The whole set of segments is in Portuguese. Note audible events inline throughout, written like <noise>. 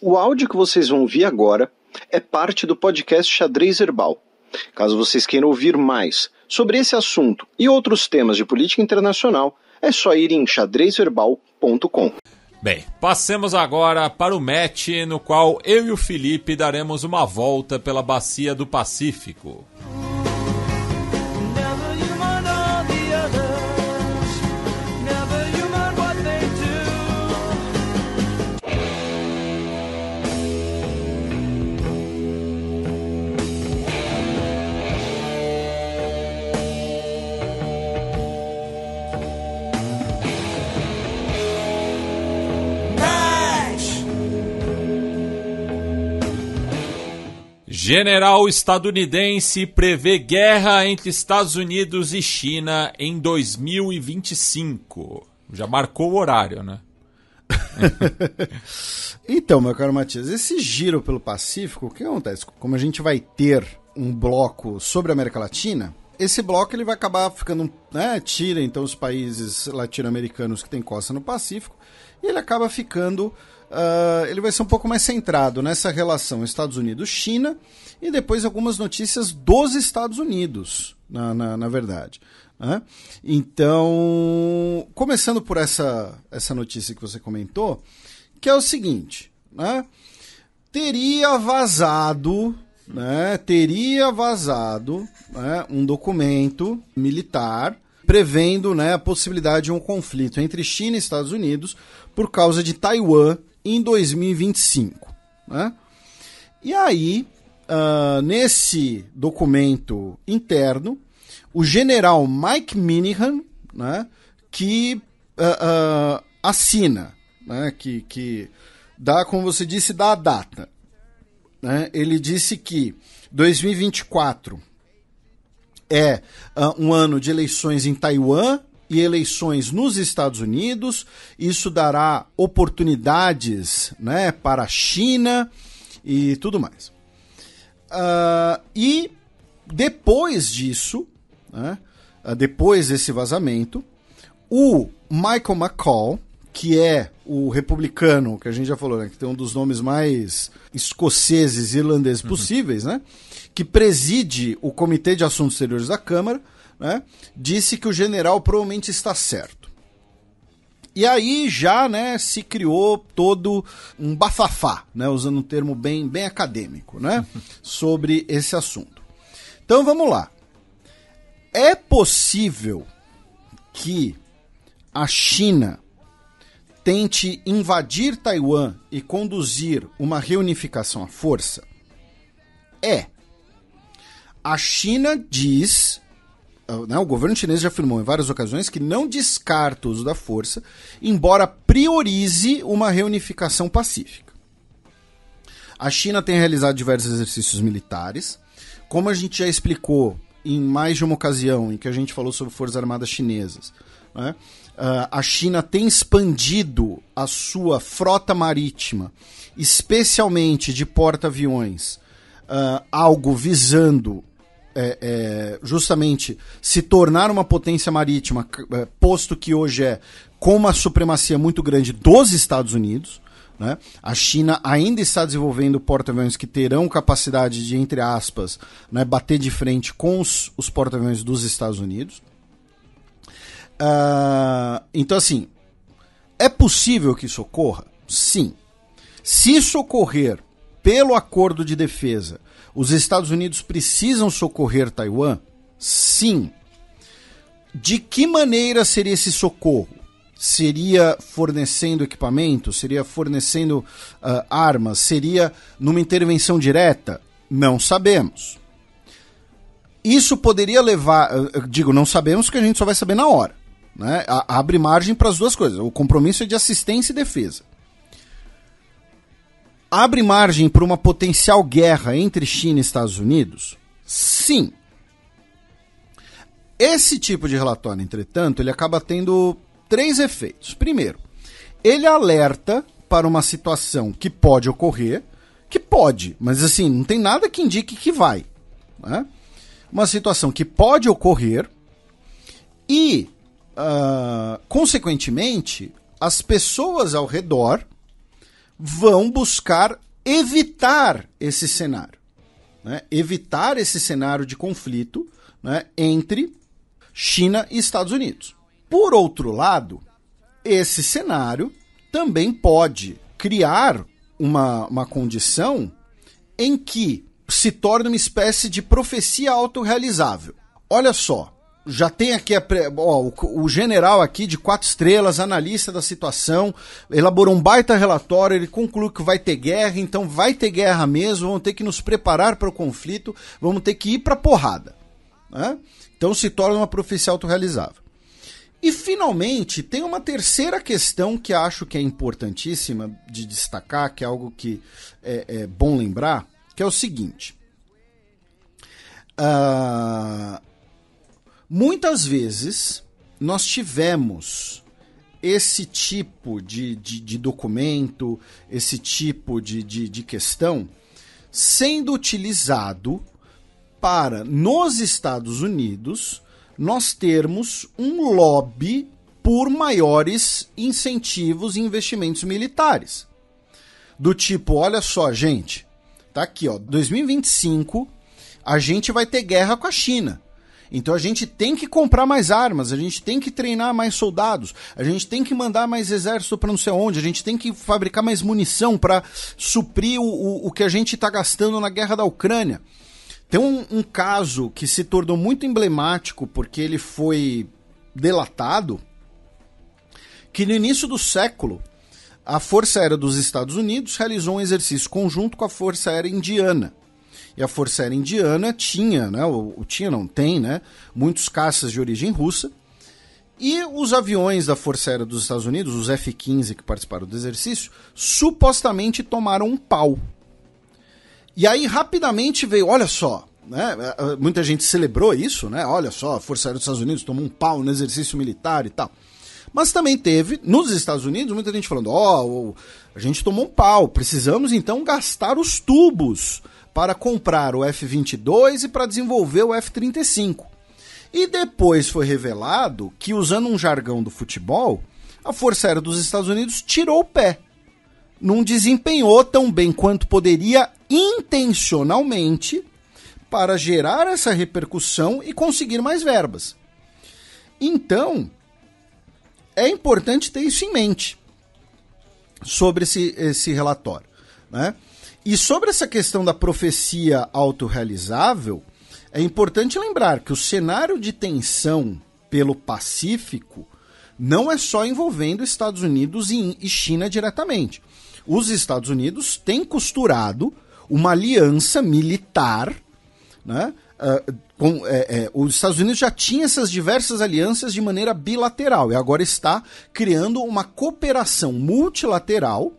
O áudio que vocês vão ouvir agora é parte do podcast Xadrez Herbal. Caso vocês queiram ouvir mais sobre esse assunto e outros temas de política internacional, é só ir em xadrezverbal.com. Bem, passemos agora para o match no qual eu e o Felipe daremos uma volta pela bacia do Pacífico. General estadunidense prevê guerra entre Estados Unidos e China em 2025. Já marcou o horário, né? <laughs> então, meu caro Matias, esse giro pelo Pacífico, o que acontece? Como a gente vai ter um bloco sobre a América Latina, esse bloco ele vai acabar ficando, né, tira então os países latino-americanos que têm costa no Pacífico, e ele acaba ficando uh, ele vai ser um pouco mais centrado nessa relação Estados Unidos-China e depois algumas notícias dos Estados Unidos, na, na, na verdade. Né? Então, começando por essa, essa notícia que você comentou, que é o seguinte, né? teria vazado, né? teria vazado né, um documento militar prevendo né, a possibilidade de um conflito entre China e Estados Unidos por causa de Taiwan em 2025. Né? E aí, uh, nesse documento interno, o general Mike Minihan, né, que uh, uh, assina, né, que, que dá, como você disse, dá a data. Né? Ele disse que 2024 é uh, um ano de eleições em Taiwan, e eleições nos Estados Unidos, isso dará oportunidades né, para a China e tudo mais. Uh, e depois disso, né, ah, depois desse vazamento, o Michael McCall, que é o republicano, que a gente já falou, né, que tem um dos nomes mais escoceses e irlandeses uhum. possíveis, né, que preside o Comitê de Assuntos Exteriores da Câmara, né, disse que o general provavelmente está certo. E aí já, né, se criou todo um bafafá, né, usando um termo bem, bem acadêmico, né, <laughs> sobre esse assunto. Então vamos lá. É possível que a China tente invadir Taiwan e conduzir uma reunificação à força? É. A China diz ah, né, o governo chinês já afirmou em várias ocasiões que não descarta o uso da força, embora priorize uma reunificação pacífica. A China tem realizado diversos exercícios militares. Como a gente já explicou em mais de uma ocasião em que a gente falou sobre Forças Armadas Chinesas, né, ah, a China tem expandido a sua frota marítima, especialmente de porta-aviões, ah, algo visando é, é, justamente se tornar uma potência marítima, é, posto que hoje é com uma supremacia muito grande dos Estados Unidos. Né? A China ainda está desenvolvendo porta-aviões que terão capacidade de, entre aspas, né, bater de frente com os, os porta-aviões dos Estados Unidos. Uh, então, assim, é possível que isso ocorra? Sim. Se isso ocorrer pelo acordo de defesa os Estados Unidos precisam socorrer Taiwan? Sim. De que maneira seria esse socorro? Seria fornecendo equipamento? Seria fornecendo uh, armas? Seria numa intervenção direta? Não sabemos. Isso poderia levar. Ah, digo, não sabemos que a gente só vai saber na hora. Né? abre margem para as duas coisas: o compromisso é de assistência e defesa abre margem para uma potencial guerra entre China e Estados Unidos? Sim. Esse tipo de relatório, entretanto, ele acaba tendo três efeitos. Primeiro, ele alerta para uma situação que pode ocorrer, que pode, mas assim, não tem nada que indique que vai. Né? Uma situação que pode ocorrer e, uh, consequentemente, as pessoas ao redor vão buscar evitar esse cenário. Né? Evitar esse cenário de conflito né? entre China e Estados Unidos. Por outro lado, esse cenário também pode criar uma, uma condição em que se torna uma espécie de profecia autorrealizável. Olha só, já tem aqui a, ó, o, general aqui de quatro estrelas, analista da situação, elaborou um baita relatório, ele conclui que vai ter guerra, então vai ter guerra mesmo, vamos ter que nos preparar para o conflito, vamos ter que ir para porrada. Né? Então se torna uma profecia autorrealizável. E finalmente, tem uma terceira questão que acho que é importantíssima de destacar, que é algo que é, é bom lembrar, que é o seguinte. Uh, Muitas vezes nós tivemos esse tipo de, de, de documento, esse tipo de, de, de questão sendo utilizado para, nos Estados Unidos, nós termos um lobby por maiores incentivos e investimentos militares. Do tipo, olha só, gente, tá aqui, ó, 2025, a gente vai ter guerra com a China. Então a gente tem que comprar mais armas, a gente tem que treinar mais soldados, a gente tem que mandar mais exército para não sei onde, a gente tem que fabricar mais munição para suprir o, o, o, que a gente está gastando na guerra da Ucrânia. Tem um, um caso que se tornou muito emblemático porque ele foi delatado, que no início do século a Força Aérea dos Estados Unidos realizou um exercício conjunto com a Força Aérea Indiana. E a Força Aérea Indiana tinha, né, ou, tinha não tem, né, muitos caças de origem russa. E os aviões da Força Aérea dos Estados Unidos, os F-15 que participaram do exercício, supostamente tomaram um pau. E aí rapidamente veio, olha só, né, muita gente celebrou isso, né? Olha só, a Força Aérea dos Estados Unidos tomou um pau no exercício militar e tal. Mas também teve, nos Estados Unidos, muita gente falando: ó, oh, a gente tomou um pau, precisamos então gastar os tubos para comprar o F-22 e para desenvolver o F-35. E depois foi revelado que, usando um jargão do futebol, a Força Aérea dos Estados Unidos tirou o pé. Não desempenhou tão bem quanto poderia intencionalmente para gerar essa repercussão e conseguir mais verbas. Então, é importante ter isso em mente sobre esse, esse relatório. Né? E sobre essa questão da profecia autorrealizável, é importante lembrar que o cenário de tensão pelo Pacífico não é só envolvendo Estados Unidos e China diretamente. Os Estados Unidos têm costurado uma aliança militar, né? Uh, com, é, é, os Estados Unidos já tinha essas diversas alianças de maneira bilateral e agora está criando uma cooperação multilateral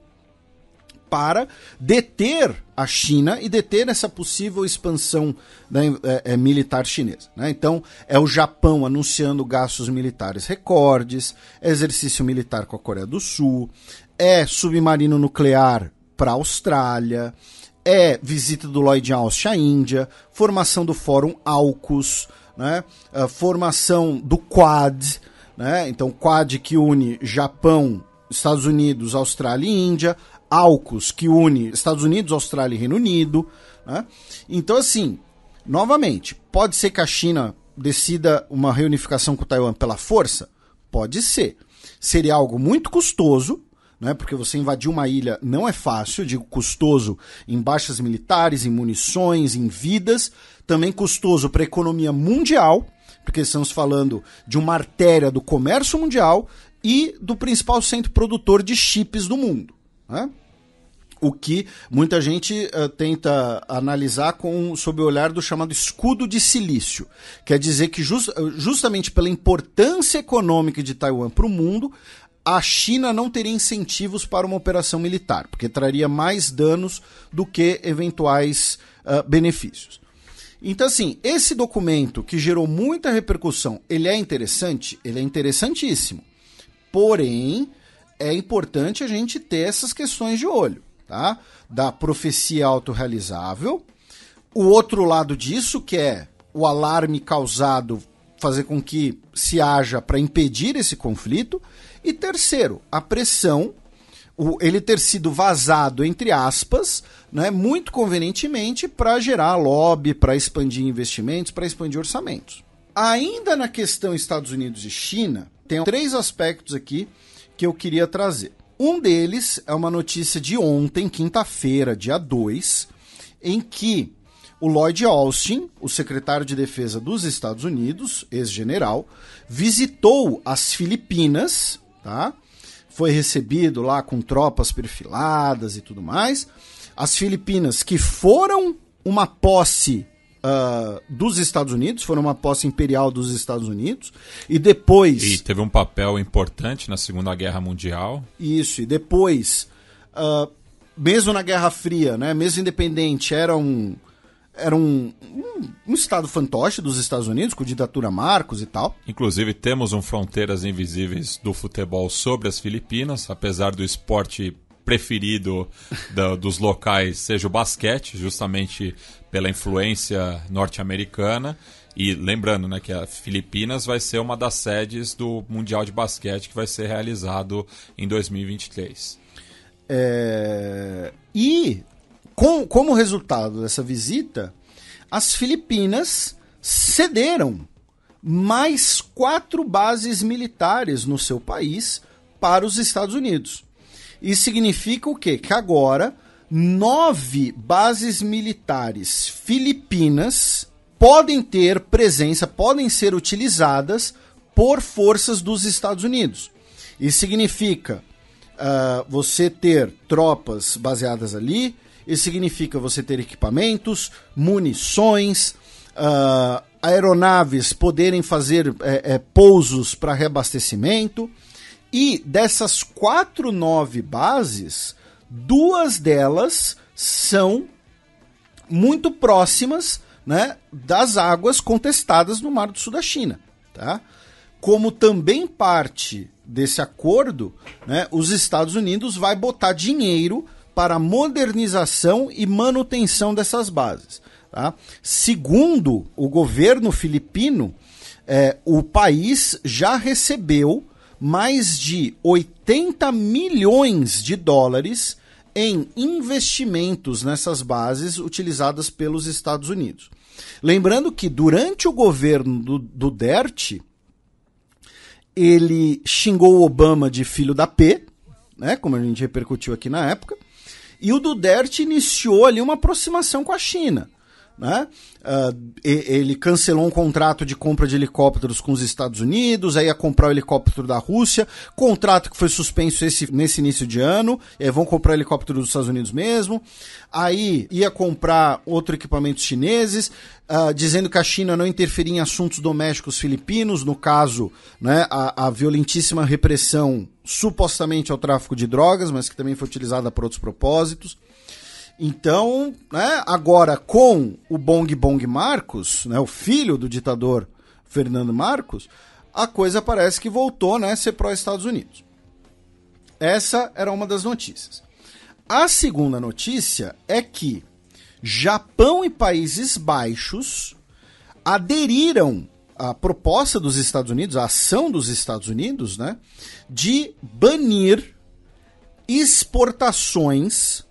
para deter a China e deter essa possível expansão né, é, é, militar chinesa. Né? Então, é o Japão anunciando gastos militares recordes, exercício militar com a Coreia do Sul, é submarino nuclear para a Austrália, é visita do Lloyd Austin à Índia, formação do Fórum AUKUS, né? formação do Quad, né? então Quad que une Japão, Estados Unidos, Austrália e Índia, AUKUS, que une Estados Unidos, Austrália e Reino Unido. Né? Então, assim, novamente, pode ser que a China decida uma reunificação com Taiwan pela força? Pode ser. Seria algo muito custoso, né? Porque você invadir uma ilha não é fácil, digo custoso em baixas militares, em munições, em vidas, também custoso para a economia mundial, porque estamos falando de uma artéria do comércio mundial e do principal centro produtor de chips do mundo. Né? O que muita gente uh, tenta analisar com, sob o olhar do chamado escudo de silício. Quer dizer que, just, eh, justamente pela importância econômica de Taiwan para o mundo, a China não teria incentivos para uma operação militar, porque traria mais danos do que eventuais uh, benefícios. Então, assim, esse documento que gerou muita repercussão, ele é interessante? Ele é interessantíssimo. Porém, é importante a gente ter essas questões de olho, tá? Da profecia autorrealizável. O outro lado disso, que é o alarme causado fazer com que se haja para impedir esse conflito. E terceiro, a pressão, o, ele ter sido vazado, entre aspas, né, muito convenientemente para gerar lobby, para expandir investimentos, para expandir orçamentos. Ainda na questão Estados Unidos e China, tem três aspectos aqui que eu queria trazer. Um deles é uma notícia de ontem, quinta-feira, dia 2, em que o Lloyd Austin, o secretário de defesa dos Estados Unidos, ex-general, visitou as Filipinas, tá? Foi recebido lá com tropas perfiladas e tudo mais. As Filipinas que foram uma posse ah, dos Estados Unidos, foram uma posse imperial dos Estados Unidos, e depois. E teve um papel importante na Segunda Guerra Mundial. Isso, e depois, uh, mesmo na Guerra Fria, né, mesmo independente, era um. Era um, um, um estado fantoche dos Estados Unidos, com ditadura Marcos e tal. Inclusive, temos um Fronteiras Invisíveis do futebol sobre as Filipinas, apesar do esporte preferido da, dos locais seja o basquete, justamente pela influência norte-americana. E lembrando né, que a Filipinas vai ser uma das sedes do Mundial de Basquete que vai ser realizado em 2023. É... E com, como resultado dessa visita, as Filipinas cederam mais quatro bases militares no seu país para os Estados Unidos. Isso significa o quê? Que agora nove bases militares filipinas podem ter presença, podem ser utilizadas por forças dos Estados Unidos. Isso significa uh, você ter tropas baseadas ali, isso significa você ter equipamentos, munições, uh, aeronaves poderem fazer é, é, pousos para reabastecimento. E dessas quatro nove bases, duas delas são muito próximas né, das águas contestadas no Mar do Sul da China. Tá? Como também parte desse acordo, né, os Estados Unidos vai botar dinheiro para a modernização e manutenção dessas bases. Tá? Segundo o governo filipino, é, o país já recebeu mais de 80 milhões de dólares em investimentos nessas bases utilizadas pelos Estados Unidos. Lembrando que durante o governo do, do Dert, ele xingou o Obama de filho da P, né, como a gente repercutiu aqui na época, e o Duterte iniciou ali uma aproximação com a China. Né? Uh, ele cancelou um contrato de compra de helicópteros com os Estados Unidos, aí ia comprar o helicóptero da Rússia, contrato que foi suspenso esse, nesse início de ano, é, vão comprar o helicóptero dos Estados Unidos mesmo, aí ia comprar outro equipamento chineses, uh, dizendo que a China não interferia em assuntos domésticos filipinos, no caso, né, a, a violentíssima repressão supostamente ao tráfico de drogas, mas que também foi utilizada por outros propósitos. Então, né, agora com o Bong Bong Marcos, né, o filho do ditador Fernando Marcos, a coisa parece que voltou né, a ser pró-Estados Unidos. Essa era uma das notícias. A segunda notícia é que Japão e Países Baixos aderiram à proposta dos Estados Unidos, à ação dos Estados Unidos, né, de banir exportações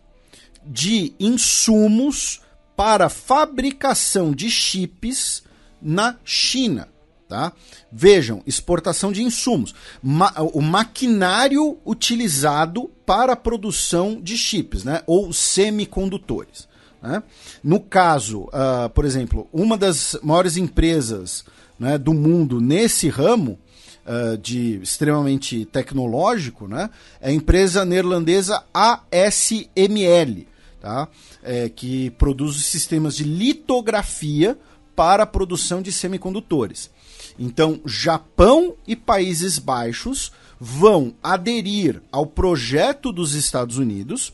de insumos para fabricação de chips na China. Tá? Vejam, exportação de insumos, ma o maquinário utilizado para a produção de chips né? ou semicondutores. Né? No caso, uh, por exemplo, uma das maiores empresas né, do mundo nesse ramo uh, de extremamente tecnológico né, é a empresa neerlandesa ASML tá? É, que produz os sistemas de litografia para a produção de semicondutores. Então, Japão e Países Baixos vão aderir ao projeto dos Estados Unidos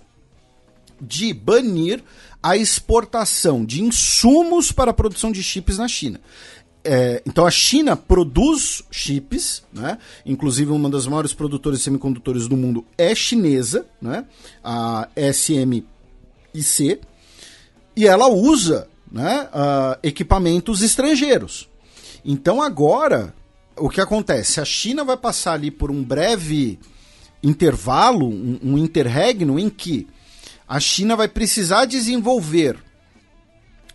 de banir a exportação de insumos para a produção de chips na China. É, então a China produz chips, né? inclusive uma das maiores produtoras de semicondutores do mundo é chinesa, né? a SM c e ela usa né, uh, equipamentos estrangeiros. Então agora, o que acontece? A China vai passar ali por um breve intervalo, um, um interregno, em que a China vai precisar desenvolver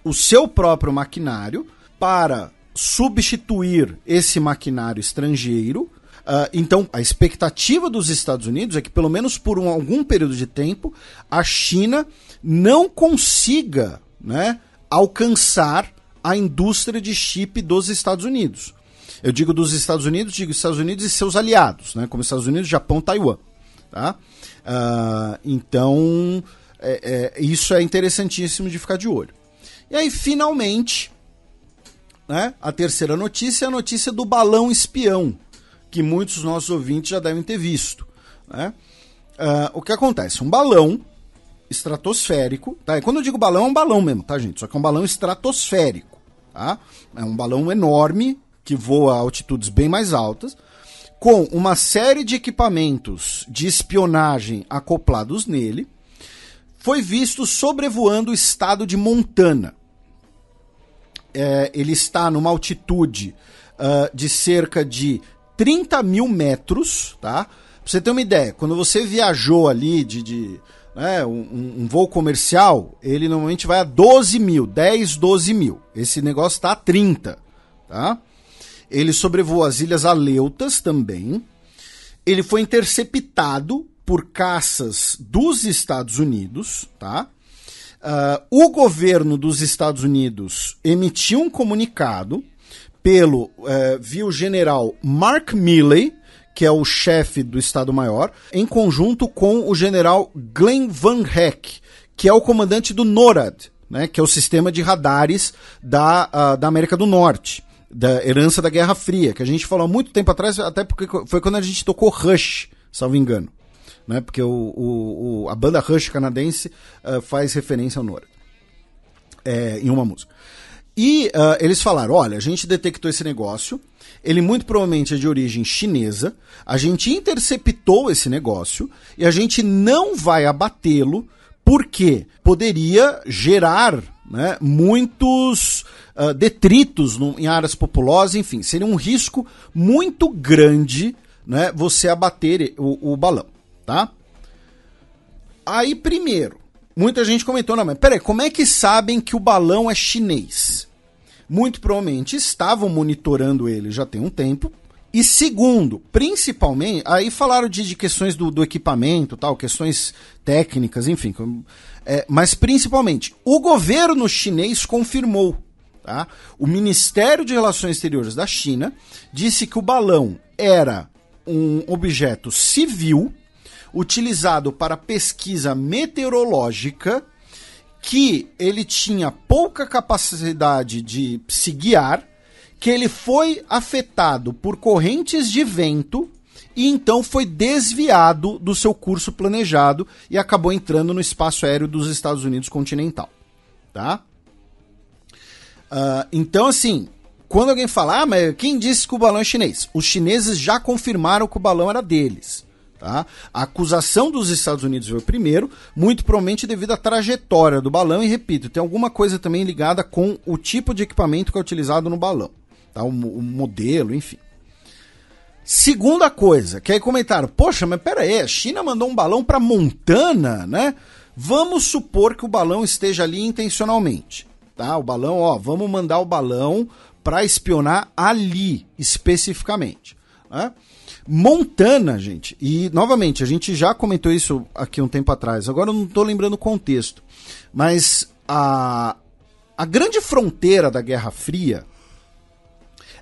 o seu próprio maquinário para substituir esse maquinário estrangeiro Uh, então, a expectativa dos Estados Unidos é que, pelo menos por um, algum período de tempo, a China não consiga né, alcançar a indústria de chip dos Estados Unidos. Eu digo dos Estados Unidos, digo Estados Unidos e seus aliados, né, como Estados Unidos, Japão, Taiwan. Tá? Uh, então, é, é, isso é interessantíssimo de ficar de olho. E aí, finalmente, né, a terceira notícia é a notícia do balão espião que muitos dos nossos ouvintes já devem ter visto. Né? Uh, o que acontece? Um balão estratosférico, tá? E quando eu digo balão, é um balão mesmo, tá, gente? Só que é um balão estratosférico, tá? É um balão enorme que voa a altitudes bem mais altas, com uma série de equipamentos de espionagem acoplados nele, foi visto sobrevoando o estado de Montana. É, ele está numa altitude uh, de cerca de 30 mil metros, tá? Pra você ter uma ideia, quando você viajou ali de, de né, um, um, voo comercial, ele normalmente vai a 12 mil, 10, 12 mil. Esse negócio tá a 30, tá? Ele sobrevoa as Ilhas Aleutas também. Ele foi interceptado por caças dos Estados Unidos, tá? Uh, o governo dos Estados Unidos emitiu um comunicado pelo é, general Mark Milley, que é o chefe do Estado-Maior, em conjunto com o general Glenn Van Heck, que é o comandante do NORAD, né, que é o sistema de radares da, uh, da América do Norte, da herança da Guerra Fria, que a gente falou há muito tempo atrás, até porque foi quando a gente tocou Rush, salvo engano. Né, porque o, o, o a banda Rush canadense uh, faz referência ao NORAD é, em uma música. E uh, eles falaram: olha, a gente detectou esse negócio, ele muito provavelmente é de origem chinesa, a gente interceptou esse negócio e a gente não vai abatê-lo porque poderia gerar né, muitos uh, detritos no, em áreas populosas, enfim, seria um risco muito grande né, você abater o, o balão, tá? Aí, primeiro, muita gente comentou, não, mas peraí, como é que sabem que o balão é chinês? muito provavelmente estavam monitorando ele já tem um tempo. E segundo, principalmente, aí falaram de, de questões do, do, equipamento, tal, questões técnicas, enfim. É, mas principalmente, o governo chinês confirmou. Tá? O Ministério de Relações Exteriores da China disse que o balão era um objeto civil utilizado para pesquisa meteorológica que ele tinha pouca capacidade de se guiar, que ele foi afetado por correntes de vento e então foi desviado do seu curso planejado e acabou entrando no espaço aéreo dos Estados Unidos continental, tá? Uh, então, assim, quando alguém falar, ah, mas quem disse que o balão é chinês? Os chineses já confirmaram que o balão era deles. Tá? A acusação dos Estados Unidos veio primeiro, muito provavelmente devido à trajetória do balão, e repito, tem alguma coisa também ligada com o tipo de equipamento que é utilizado no balão, tá? o, o modelo, enfim. Segunda coisa, que aí comentaram, poxa, mas pera aí, a China mandou um balão para Montana, né? Vamos supor que o balão esteja ali intencionalmente, tá? O balão, ó, vamos mandar o balão para espionar ali, especificamente, né? Montana, gente, e novamente, a gente já comentou isso aqui um tempo atrás, agora eu não estou lembrando o contexto, mas a, a grande fronteira da Guerra Fria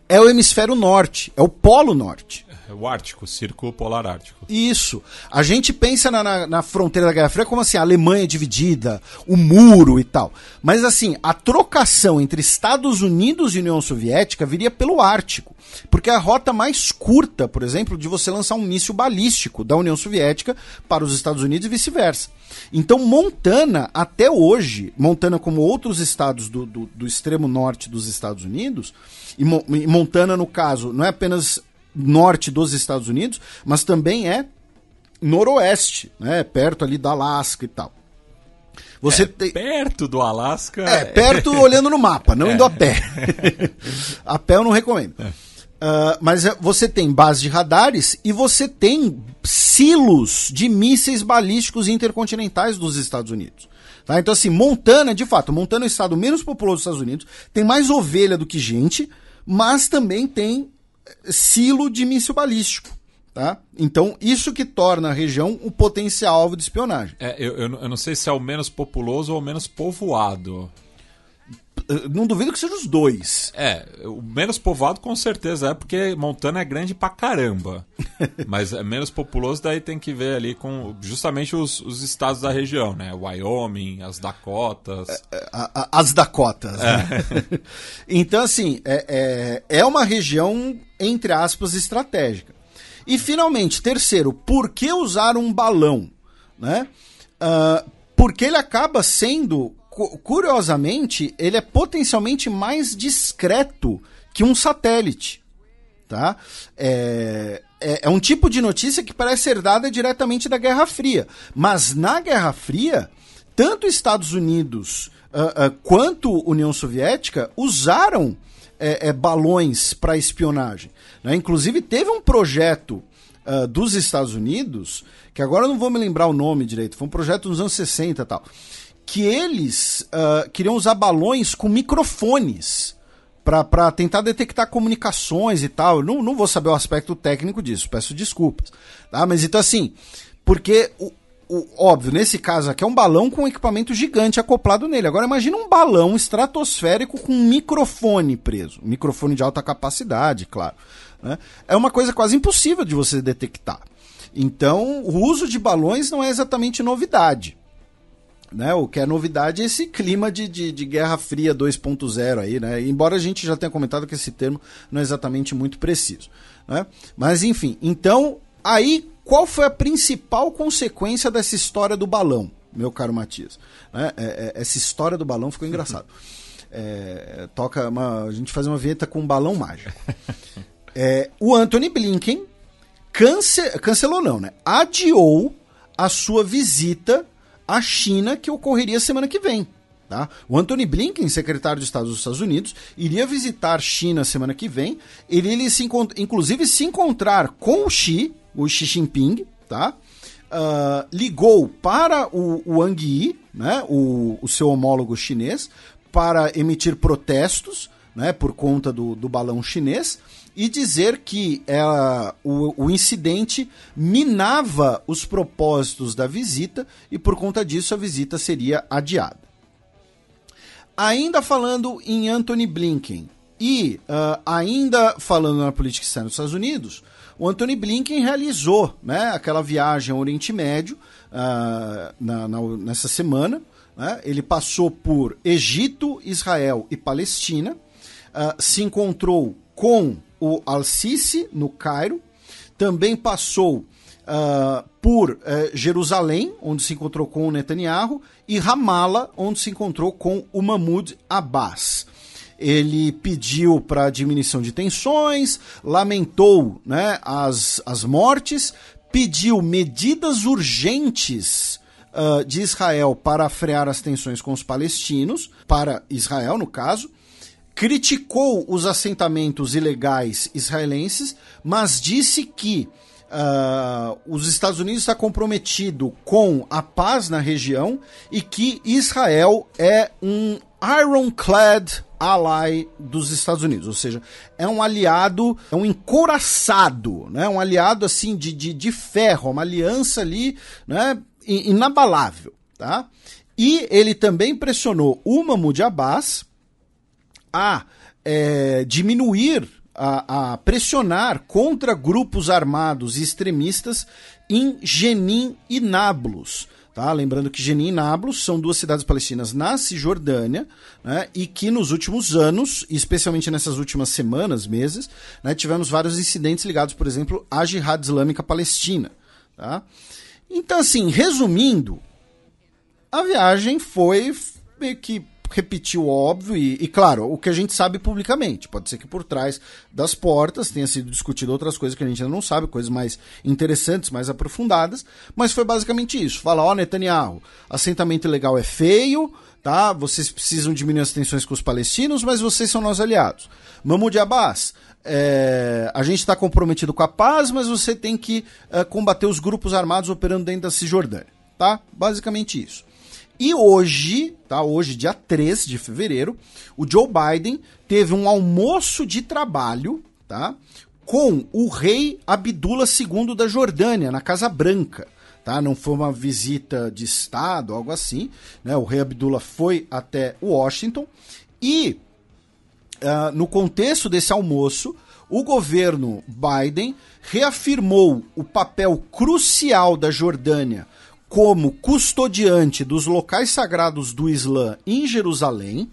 é o hemisfério norte, é o Polo Norte. É o Ártico, o Círculo Polar Ártico. Isso. A gente pensa na, na, na, fronteira da Guerra Fria como assim, a Alemanha dividida, o muro e tal. Mas assim, a trocação entre Estados Unidos e União Soviética viria pelo Ártico. Porque é a rota mais curta, por exemplo, de você lançar um míssil balístico da União Soviética para os Estados Unidos e vice-versa. Então, Montana, até hoje, Montana, como outros estados do, do, do extremo norte dos Estados Unidos, e, Mo e Montana, no caso, não é apenas norte dos Estados Unidos, mas também é noroeste, né? Perto ali da Alasca e tal. Você é, tem... Perto do Alasca. É, é. perto olhando no mapa, não <laughs> é. indo a pé. <laughs> a pé eu não recomendo. Uh, mas você tem base de radares e você tem silos de mísseis balísticos intercontinentais dos Estados Unidos. Tá? Então, assim, Montana, de fato, Montana é o estado menos populoso dos Estados Unidos, tem mais ovelha do que gente, mas também tem silo de míssil balístico. Tá? Então, isso que torna a região o potencial alvo de espionagem. É, eu, eu não sei se é o menos populoso ou o menos povoado eh, não duvido que sejam os dois. É, o menos povoado com certeza é, porque Montana é grande pra caramba. <laughs> Mas é menos populoso, daí tem que ver ali com justamente os, os estados da região, né? Wyoming, as Dakotas. É, é a, a, as Dakotas, é. né? <laughs> então, assim, é, é, é uma região entre aspas, estratégica. E finalmente, terceiro, por que usar um balão? Né? Uh, porque ele acaba sendo, curiosamente, ele é potencialmente mais discreto que um satélite. Tá? É, é, é um tipo de notícia que parece herdada diretamente da Guerra Fria. Mas na Guerra Fria, tanto Estados Unidos uh, uh, quanto União Soviética usaram é, é, balões para espionagem. Né? Inclusive, teve um projeto uh, dos Estados Unidos, que agora não vou me lembrar o nome direito, foi um projeto nos anos 60 e tal, que eles uh, queriam usar balões com microfones para tentar detectar comunicações e tal. não, não vou saber o aspecto técnico disso, peço desculpas. Tá? Mas então, assim, porque o, o, óbvio, nesse caso aqui é um balão com um equipamento gigante acoplado nele. Agora imagina um balão estratosférico com um microfone preso. Um microfone de alta capacidade, claro. Né? É uma coisa quase impossível de você detectar. Então, o uso de balões não é exatamente novidade. Né? O que é novidade é esse clima de, de, de Guerra Fria 2.0 aí, né? Embora a gente já tenha comentado que esse termo não é exatamente muito preciso. Né? Mas enfim, então aí qual foi a principal consequência dessa história do balão, meu caro Matias? Né? É, é, essa história do balão ficou engraçado. <laughs> É, toca uma, a gente faz uma vinheta com um balão mágico. É, o Anthony Blinken cance, cancelou não, né? Adiou a sua visita à China que ocorreria semana que vem. Tá? O Anthony Blinken, secretário de Estado dos Estados Unidos, iria visitar China semana que vem. Ele, ele se, inclusive se encontrar com o Xi, o Xi Jinping, tá? Uh, ligou para o Wang Yi, né, o, o seu homólogo chinês, para emitir protestos né, por conta do, do balão chinês e dizer que ela, é, o, o, incidente minava os propósitos da visita e por conta disso a visita seria adiada. Ainda falando em Anthony Blinken e uh, ainda falando na política externa dos Estados Unidos, o Anthony Blinken realizou né, aquela viagem ao Oriente Médio uh, na, na, nessa semana. Né? Ele passou por Egito, Israel e Palestina, uh, se encontrou com o Al-Sisi no Cairo, também passou Uh, por uh, Jerusalém, onde se encontrou com o Netanyahu, e Ramala, onde se encontrou com o Mahmoud Abbas ele pediu para diminuição de tensões, lamentou né, as, as mortes, pediu medidas urgentes uh, de Israel para frear as tensões com os palestinos, para Israel no caso, criticou os assentamentos ilegais israelenses, mas disse que Uh, os Estados Unidos está comprometido com a paz na região e que Israel é um ironclad ally dos Estados Unidos, ou seja, é um aliado, é um encoraçado, né? um aliado assim de, de, de ferro, uma aliança ali né? inabalável. Tá? E ele também pressionou o Mahmoud Abbas a é, diminuir, a, a pressionar contra grupos armados e extremistas em Jenin e Nablus Tá? Lembrando que Jenin e Nablus são duas cidades palestinas na Cisjordânia né? e que nos últimos anos, especialmente nessas últimas semanas, meses, né? tivemos vários incidentes ligados, por exemplo, à Jihad Islâmica Palestina. Tá? Então, assim, resumindo, a viagem foi meio que repetir o óbvio e, e, claro, o que a gente sabe publicamente. Pode ser que por trás das portas tenha sido discutido outras coisas que a gente ainda não sabe, coisas mais interessantes, mais aprofundadas, mas foi basicamente isso. Fala, ó, oh, Netanyahu, assentamento ilegal é feio, tá? Vocês precisam diminuir as tensões com os palestinos, mas vocês são nossos aliados. Mahmoud Abbas, é, a gente está comprometido com a paz, mas você tem que é, combater os grupos armados operando dentro da Cisjordânia, tá? Basicamente isso. E hoje, tá? Hoje, dia 3 de fevereiro, o Joe Biden teve um almoço de trabalho, tá? Com o rei Abdullah II da Jordânia, na Casa Branca. Tá? Não foi uma visita de Estado, algo assim. Né? O rei Abdullah foi até Washington e, uh, no contexto desse almoço, o governo Biden reafirmou o papel crucial da Jordânia como custodiante dos locais sagrados do Islã em Jerusalém,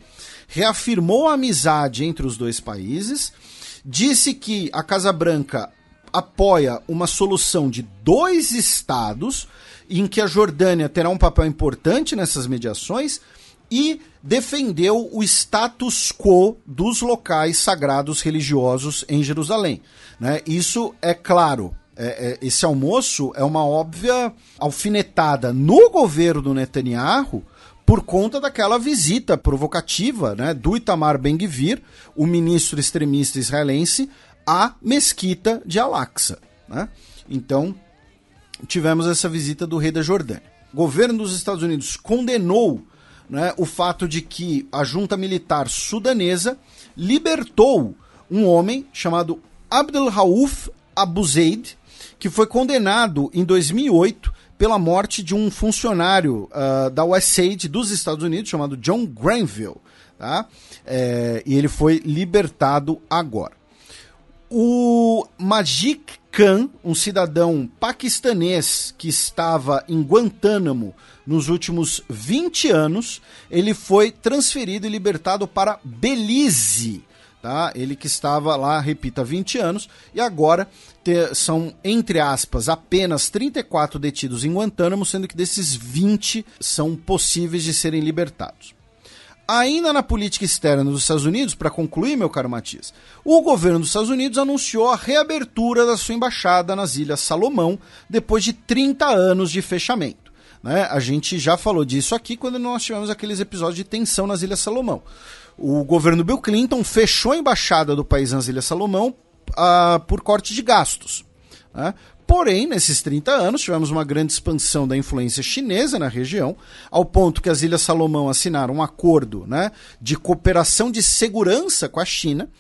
reafirmou a amizade entre os dois países, disse que a Casa Branca apoia uma solução de dois estados, em que a Jordânia terá um papel importante nessas mediações, e defendeu o status quo dos locais sagrados religiosos em Jerusalém. Né? Isso é claro é, é, esse almoço é uma óbvia alfinetada no governo do Netanyahu por conta daquela visita provocativa né, do Itamar ben o ministro extremista israelense, à mesquita de Al-Aqsa. Né? Então, tivemos essa visita do rei da Jordânia. O governo dos Estados Unidos condenou né, o fato de que a junta militar sudanesa libertou um homem chamado Abdel Rauf Abu Zeid, que foi condenado em 2008 pela morte de um funcionário uh, da USAID dos Estados Unidos chamado John Granville. Tá? É, e ele foi libertado agora. O Majik Khan, um cidadão paquistanês que estava em Guantánamo nos últimos 20 anos, ele foi transferido e libertado para Belize, tá? Ele que estava lá, repita, 20 anos e agora te, são, entre aspas, apenas 34 detidos em Guantánamo, sendo que desses 20 são possíveis de serem libertados. Ainda na política externa dos Estados Unidos, para concluir, meu caro Matias, o governo dos Estados Unidos anunciou a reabertura da sua embaixada nas Ilhas Salomão depois de 30 anos de fechamento. Né? A gente já falou disso aqui quando nós tivemos aqueles episódios de tensão nas Ilhas Salomão. O governo Bill Clinton fechou a embaixada do país nas Ilhas Salomão uh, por corte de gastos. Né? Porém, nesses 30 anos, tivemos uma grande expansão da influência chinesa na região, ao ponto que as Ilhas Salomão assinaram um acordo né, de cooperação de segurança com a China.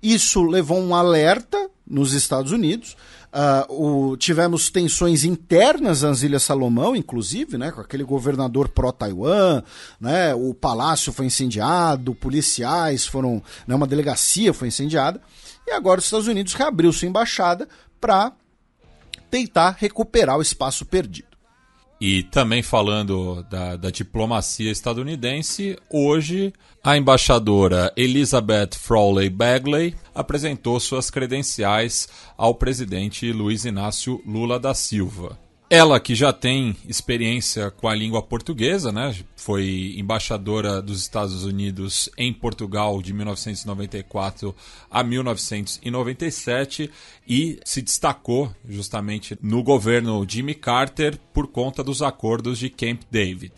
Isso levou um alerta nos Estados Unidos, Uh, o, tivemos tensões internas nas Ilhas Salomão, inclusive, né, com aquele governador pró-Taiwan, né, o palácio foi incendiado, policiais foram. Né, uma delegacia foi incendiada. E agora os Estados Unidos reabriu sua embaixada para tentar recuperar o espaço perdido. E também falando da, da, diplomacia estadunidense, hoje a embaixadora Elizabeth Frawley Bagley apresentou suas credenciais ao presidente Luiz Inácio Lula da Silva. Ela que já tem experiência com a língua portuguesa, né? Foi embaixadora dos Estados Unidos em Portugal de 1994 a 1997 e se destacou justamente no governo Jimmy Carter por conta dos acordos de Camp David.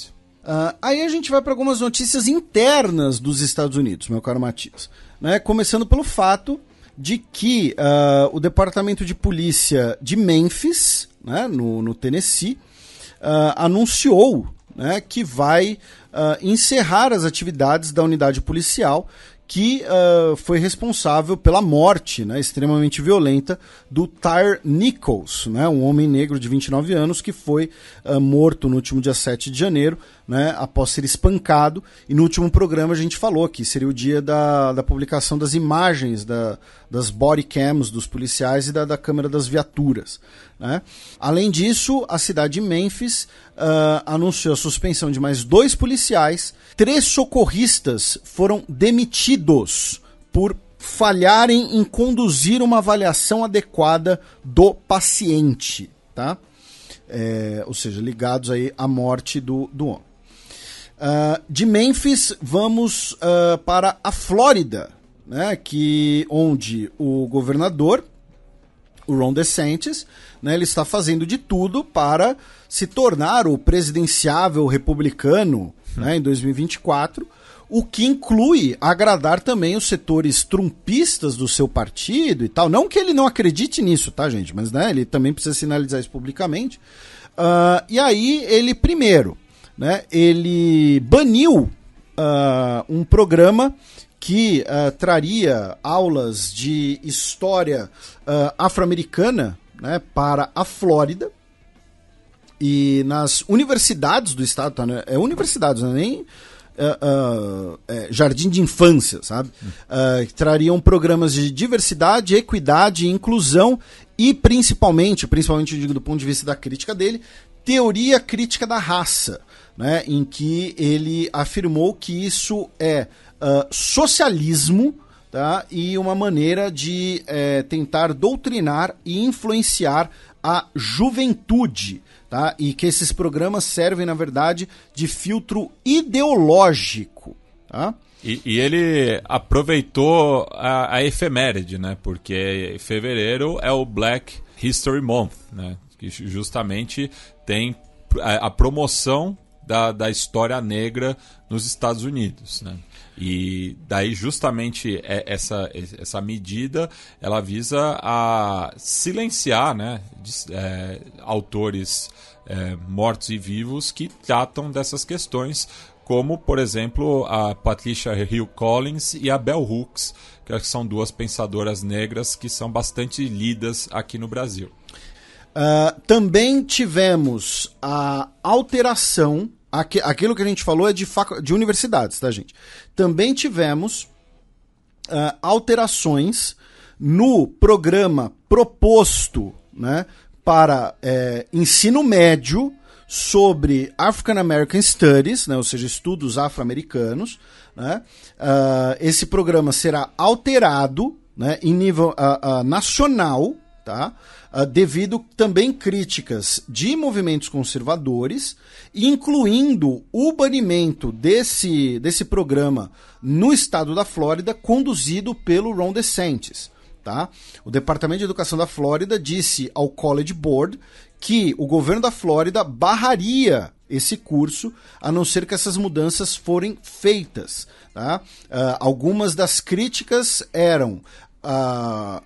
Uh, aí a gente vai para algumas notícias internas dos Estados Unidos, meu caro Matias. Né? Começando pelo fato de que uh, o Departamento de Polícia de Memphis né, no, no Tennessee, uh, anunciou né, que vai uh, encerrar as atividades da unidade policial que uh, foi responsável pela morte né, extremamente violenta do Tyre Nichols, né, um homem negro de 29 anos que foi uh, morto no último dia 7 de janeiro né, após ser espancado. E no último programa a gente falou que seria o dia da, da publicação das imagens da, das body cams dos policiais e da, da câmera das viaturas. Né? Além disso, a cidade de Memphis uh, anunciou a suspensão de mais dois policiais. Três socorristas foram demitidos por falharem em conduzir uma avaliação adequada do paciente, tá? É, ou seja, ligados aí à morte do, do homem. Ah, de Memphis, vamos uh, para a Flórida, né, que, onde o governador, o Ron DeSantis, né, ele está fazendo de tudo para se tornar o presidenciável republicano hum. né, em 2024, o que inclui agradar também os setores trumpistas do seu partido e tal. Não que ele não acredite nisso, tá, gente? Mas né, ele também precisa sinalizar isso publicamente. Uh, e aí, ele primeiro né, ele baniu uh, um programa que uh, traria aulas de história uh, afro-americana né, para a Flórida e nas universidades do estado, tá, né? é universidades, não é nem Uh, uh, é, jardim de infância, sabe? Uh, trariam programas de diversidade, equidade, inclusão e principalmente, principalmente digo do ponto de vista da crítica dele, teoria crítica da raça né, em que ele afirmou que isso é uh, socialismo tá, e uma maneira de eh, tentar doutrinar e influenciar a juventude. Tá, e que esses programas servem, na verdade, de filtro ideológico. Tá? E, e, ele aproveitou a, a, efeméride, né? Porque fevereiro é o Black History Month, né? Que justamente tem a, a promoção da, da história negra nos Estados Unidos. Né? E daí justamente é, essa, essa medida ela visa a silenciar né, de, é, autores é, mortos e vivos que tratam dessas questões, como por exemplo a Patricia Hill Collins e a Bell Hooks, que são duas pensadoras negras que são bastante lidas aqui no Brasil. Uh, também tivemos a alteração Aqu aquilo que a gente falou é de, de universidades, tá, gente? Também tivemos uh, alterações no programa proposto né, para é, ensino médio sobre African American Studies, né, ou seja, estudos afro-americanos. Né, uh, esse programa será alterado né, em nível uh, nacional tá? Uh, devido também críticas de movimentos conservadores, incluindo o banimento desse, desse programa no estado da Flórida, conduzido pelo Ron DeSantis. Tá? O Departamento de Educação da Flórida disse ao College Board que o governo da Flórida barraria esse curso, a não ser que essas mudanças forem feitas. Tá? Uh, algumas das críticas eram. Uh,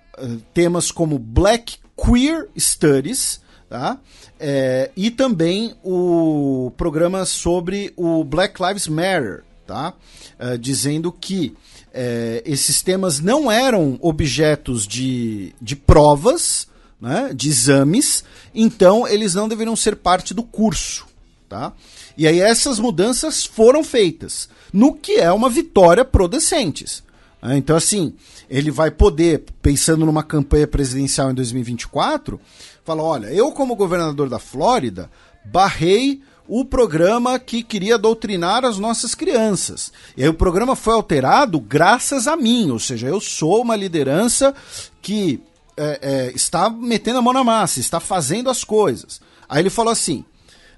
temas como Black Queer Studies, tá? É, e também o programa sobre o Black Lives Matter, tá? É, dizendo que é, esses temas não eram objetos de, de provas, né? de exames, então eles não deveriam ser parte do curso. Tá? E aí essas mudanças foram feitas, no que é uma vitória pro decentes. Né? Então, assim, ele vai poder, pensando numa campanha presidencial em 2024, falar: olha, eu, como governador da Flórida, barrei o programa que queria doutrinar as nossas crianças. E aí, o programa foi alterado graças a mim, ou seja, eu sou uma liderança que é, é, está metendo a mão na massa, está fazendo as coisas. Aí ele falou assim: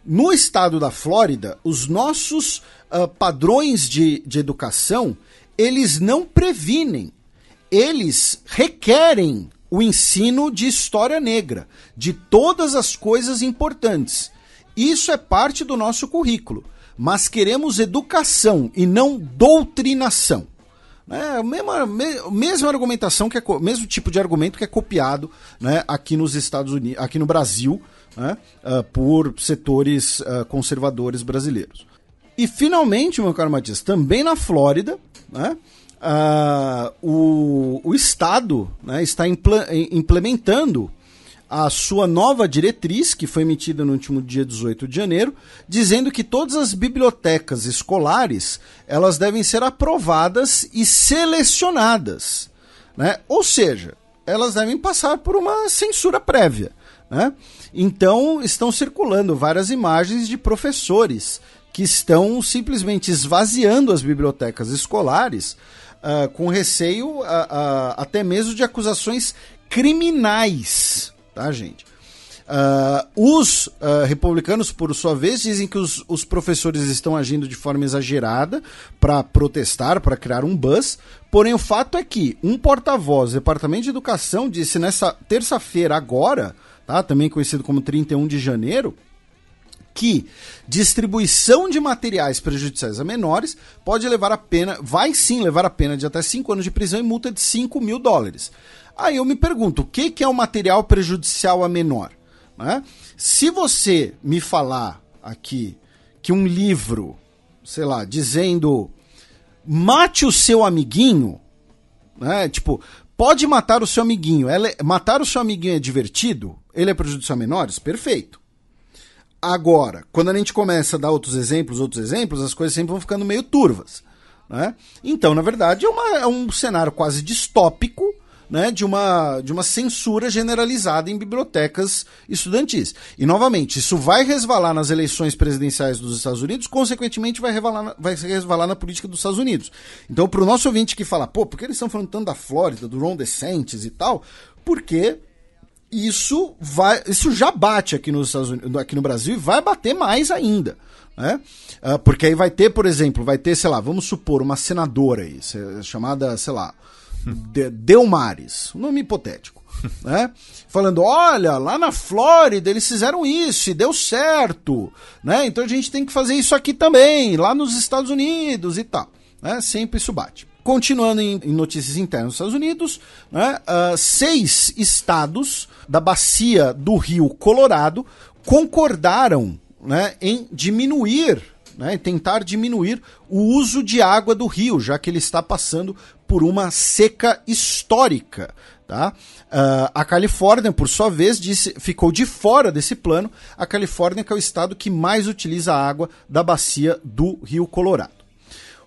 no estado da Flórida, os nossos uh, padrões de, de educação eles não previnem, eles requerem o ensino de história negra, de todas as coisas importantes. Isso é parte do nosso currículo, mas queremos educação e não doutrinação. É a mesma, mesma argumentação que é mesmo tipo de argumento que é copiado né, aqui nos Estados Unidos, aqui no Brasil, né, uh, por setores uh, conservadores brasileiros. E finalmente, meu caro Matias, também na Flórida, né? Uh, o, o Estado né, está impl implementando a sua nova diretriz, que foi emitida no último dia 18 de janeiro, dizendo que todas as bibliotecas escolares elas devem ser aprovadas e selecionadas. Né? Ou seja, elas devem passar por uma censura prévia. Né? Então, estão circulando várias imagens de professores que estão simplesmente esvaziando as bibliotecas escolares uh, com receio uh, uh, até mesmo de acusações criminais, tá, gente? os republicanos, por sua vez, dizem que os, os professores estão agindo de forma exagerada para protestar, para criar um buzz. Porém, o fato é que um porta-voz do Departamento de Educação disse nessa terça-feira, agora, tá, também conhecido como 31 de janeiro, que distribuição de materiais prejudiciais a menores pode levar a pena, vai sim levar a pena de até 5 anos de prisão e multa de 5 mil dólares. Aí eu me pergunto, o que, que é o um material prejudicial a menor? Né? Se você me falar aqui que um livro, sei lá, dizendo mate o seu amiguinho, né? Tipo, pode matar o seu amiguinho. Ela, é, matar o seu amiguinho é divertido? Ele é prejudicial a menores? Perfeito. Agora, quando a gente começa a dar outros exemplos, outros exemplos, as coisas sempre vão ficando meio turvas. Né? Então, na verdade, é, uma, é um cenário quase distópico né, de, uma, de uma censura generalizada em bibliotecas estudantis. E, novamente, isso vai resvalar nas eleições presidenciais dos Estados Unidos, consequentemente, vai, resvalar vai resvalar na política dos Estados Unidos. Então, para o nosso ouvinte que fala, pô, por que eles estão falando tanto da Flórida, do Ron DeSantis e tal? Porque isso vai, isso já bate aqui nos Estados Unidos, aqui no Brasil e vai bater mais ainda, né? Ah, porque aí vai ter, por exemplo, vai ter, sei lá, vamos supor uma senadora aí, chamada, sei lá, de Delmares, um nome hipotético, <laughs> né? Falando, olha, lá na Flórida eles fizeram isso e deu certo, né? Então a gente tem que fazer isso aqui também, lá nos Estados Unidos e tal, né? Sempre isso bate. Continuando em, em, notícias internas dos Estados Unidos, né, uh, seis estados da bacia do Rio Colorado concordaram né, em diminuir, né, tentar diminuir o uso de água do rio, já que ele está passando por uma seca histórica. Tá? Uh, a Califórnia, por sua vez, disse, ficou de fora desse plano. A Califórnia que é o estado que mais utiliza a água da bacia do Rio Colorado.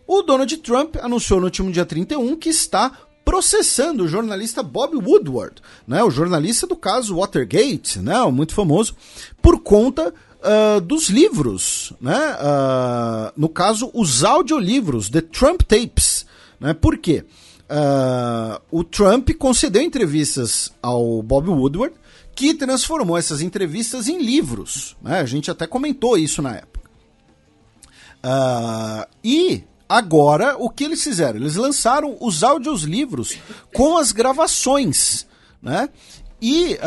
O Donald Trump anunciou no último dia 31 que está processando o jornalista Bob Woodward, né, o jornalista do caso Watergate, né, muito famoso, por conta uh, dos livros, né, uh, no caso os audiolivros, The Trump Tapes, né, por quê? Uh, o Trump concedeu entrevistas ao Bob Woodward, que transformou essas entrevistas em livros, né, a gente até comentou isso na época. e Agora, o que eles fizeram? Eles lançaram os audiolivros com as gravações, né? E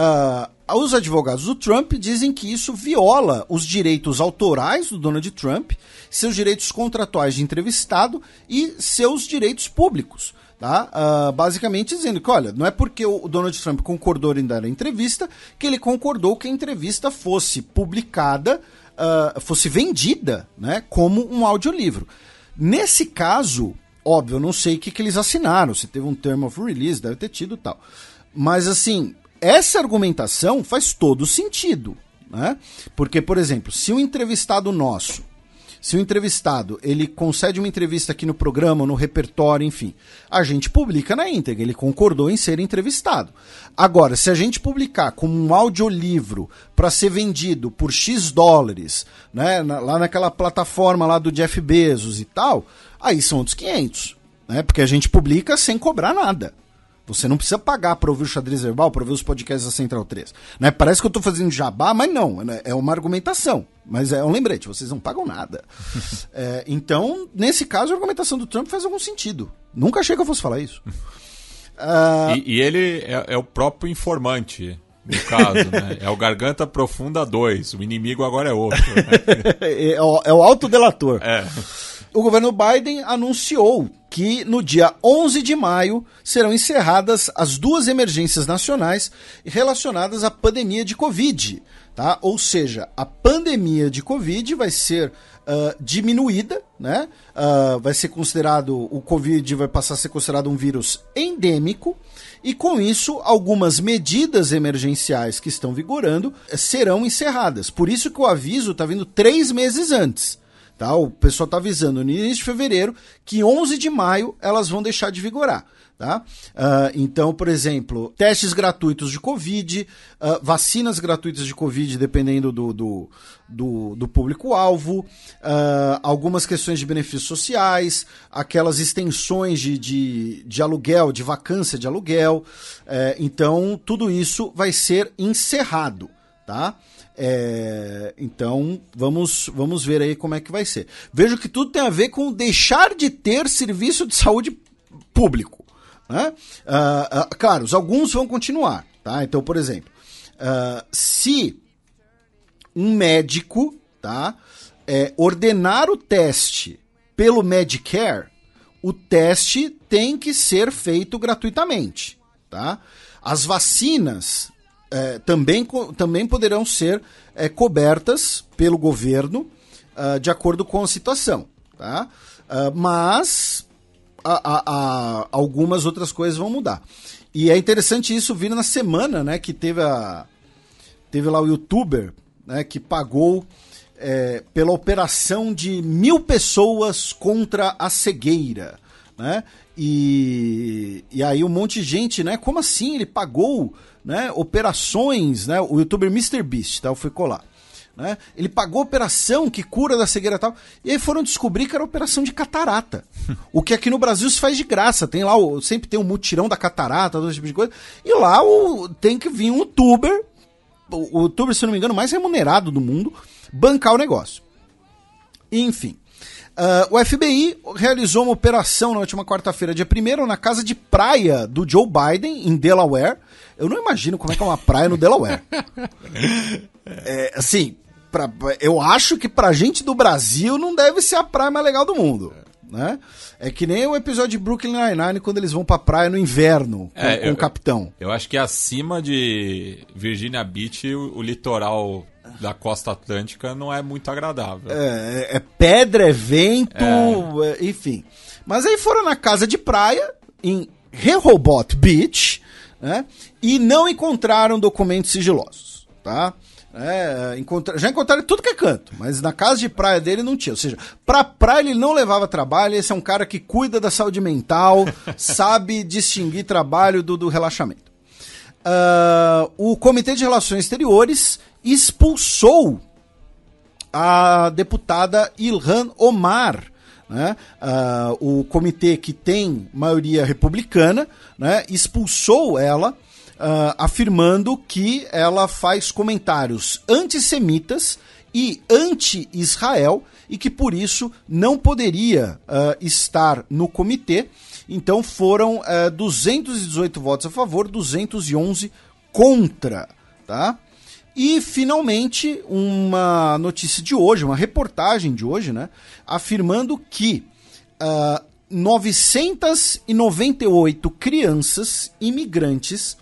uh, os advogados do Trump dizem que isso viola os direitos autorais do Donald Trump, seus direitos contratuais de entrevistado e seus direitos públicos. Tá? Uh, basicamente dizendo que, olha, não é porque o Donald Trump concordou em dar a entrevista que ele concordou que a entrevista fosse publicada, uh, fosse vendida né, como um audiolivro. Nesse caso, óbvio, eu não sei o que, que eles assinaram, se teve um term of release, deve ter tido tal. Mas assim, essa argumentação faz todo sentido. Né? Porque, por exemplo, se um entrevistado nosso se o entrevistado ele concede uma entrevista aqui no programa, no repertório, enfim, a gente publica na íntegra. Ele concordou em ser entrevistado. Agora, se a gente publicar como um audiolivro para ser vendido por X dólares, né, lá naquela plataforma lá do Jeff Bezos e tal, aí são outros 500, né? Porque a gente publica sem cobrar nada. Você não precisa pagar para ouvir o xadrez verbal, para ouvir os podcasts da Central 3. Né? Parece que eu estou fazendo jabá, mas não. É, né? é uma argumentação. Mas é um lembrete, vocês não pagam nada. <laughs> é, então, nesse caso, a argumentação do Trump faz algum sentido. Nunca achei que eu fosse falar isso. Uh... <laughs> E, e, ele é, é o próprio informante no caso, né? É o Garganta Profunda 2, o inimigo agora é outro. Né? <laughs> é, o, é o autodelator. É. O governo Biden anunciou que no dia 11 de maio serão encerradas as duas emergências nacionais relacionadas à pandemia de Covid. Tá? Ou seja, a pandemia de Covid vai ser uh, diminuída, né? Uh, vai ser considerado, o Covid vai passar a ser considerado um vírus endêmico, e com isso, algumas medidas emergenciais que estão vigorando eh, serão encerradas. Por isso que o aviso está vindo três meses antes. Tá? O pessoal está avisando no início de fevereiro que 11 de maio elas vão deixar de vigorar. Tá? Uh, então, por exemplo, testes gratuitos de Covid, uh, vacinas gratuitas de Covid, dependendo do, do, do, do público-alvo, uh, algumas questões de benefícios sociais, aquelas extensões de, de, de aluguel, de vacância de aluguel. Eh, então, tudo isso vai ser encerrado tá? É, então vamos vamos ver aí como é que vai ser. Vejo que tudo tem a ver com deixar de ter serviço de saúde público, né? Uh, uh, claro, alguns vão continuar, tá? Então, por exemplo, uh, se um médico, tá, é, ordenar o teste pelo Medicare, o teste tem que ser feito gratuitamente, tá? As vacinas é, também, também poderão ser é, cobertas pelo governo uh, de acordo com a situação. Tá? Uh, mas a, a, a, algumas outras coisas vão mudar. E é interessante isso vir na semana né, que teve, a, teve lá o youtuber né, que pagou é, pela operação de mil pessoas contra a cegueira né? E, e aí um monte de gente, né? Como assim? Ele pagou, né? Operações, né? O youtuber MrBeast, Beast, tá? Eu fui colar. Né? Ele pagou operação que cura da cegueira e tal. E aí foram descobrir que era operação de catarata. <laughs> o que aqui no Brasil se faz de graça. Tem lá, o, sempre tem um mutirão da catarata, todo tipo de coisa. E lá o, tem que vir um youtuber, o, o youtuber, se não me engano, mais remunerado do mundo, bancar o negócio. Enfim. Uh, o FBI realizou uma operação na última quarta-feira, dia 1 na casa de praia do Joe Biden, em Delaware. Eu não imagino como é que é uma praia no Delaware. <laughs> É, assim, pra, eu acho que pra gente do Brasil não deve ser a praia mais legal do mundo. Né? É que nem o episódio de Brooklyn Nine-Nine quando eles vão pra praia no inverno com, é, com eu, o capitão. Eu acho que é acima de Virginia Beach, o, o litoral da costa atlântica não é muito agradável. É, é, é pedra, é vento, é. é. enfim. Mas aí foram na casa de praia, em Rehoboth Beach, né? E não encontraram documentos sigilosos, tá? É, encontra... Já encontraram tudo que é canto, mas na casa de praia dele não tinha. Ou seja, pra praia ele não levava trabalho. Esse é um cara que cuida da saúde mental, <laughs> sabe distinguir trabalho do, do relaxamento. Uh, o Comitê de Relações Exteriores expulsou a deputada Ilhan Omar. Né? Uh, o comitê que tem maioria republicana né, expulsou ela, uh, afirmando que ela faz comentários antissemitas e anti-Israel e que por isso não poderia uh, estar no comitê. Então foram 218 eh, votos a favor, 211 contra. Tá? E, finalmente, uma notícia de hoje, uma reportagem de hoje, né? Afirmando que uh, ah, 998 crianças imigrantes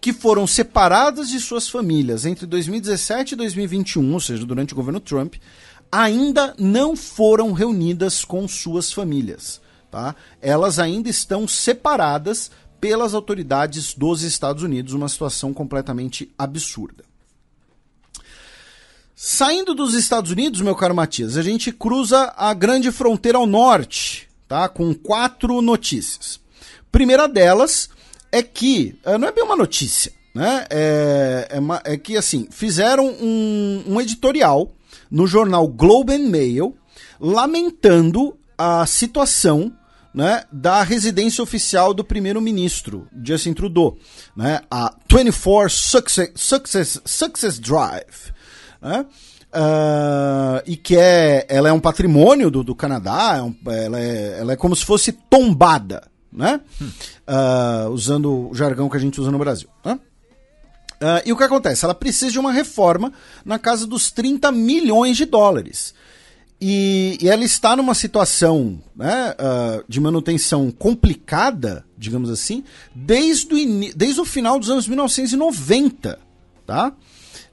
que foram separadas de suas famílias entre 2017 e 2021, ou seja, durante o governo Trump, ainda não foram reunidas com suas famílias. Tá? Elas ainda estão separadas pelas autoridades dos Estados Unidos, uma situação completamente absurda. Saindo dos Estados Unidos, meu caro Matias, a gente cruza a grande fronteira ao norte, tá? Com quatro notícias. Primeira delas é que eh, não é bem uma notícia, né? É, é, é que assim fizeram um, um editorial no jornal Globe and Mail lamentando a situação né, da residência oficial do primeiro-ministro, Justin Trudeau, né, a 24 Success, Success, Success Drive, né? Uh, e que é, ela é um patrimônio do, do Canadá, é um, ela, é, ela é como se fosse tombada, né? Uh, usando o jargão que a gente usa no Brasil. Né? Uh, e o que acontece? Ela precisa de uma reforma na casa dos 30 milhões de dólares. E, e ela está numa situação né, uh, de manutenção complicada, digamos assim, desde o, desde o final dos anos 1990. Tá?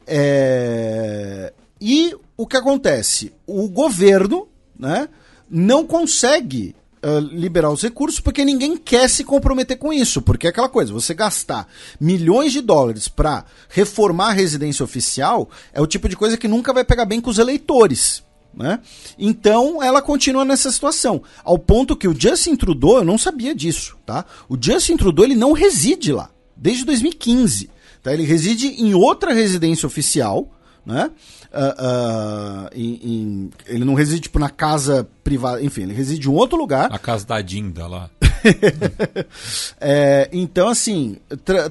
É... E o que acontece? O governo né, não consegue uh, liberar os recursos porque ninguém quer se comprometer com isso. Porque é aquela coisa, você gastar milhões de dólares para reformar a residência oficial é o tipo de coisa que nunca vai pegar bem com os eleitores. Né? Então ela continua nessa situação, ao ponto que o Justin Trudeau, eu não sabia disso, tá? O Justin Trudeau ele não reside lá desde 2015. Tá? Ele reside em outra residência oficial, né? Uh, uh, em, em, ele não reside tipo, na casa privada, enfim, ele reside em outro lugar. A casa da Dinda lá. <laughs> é, então, assim,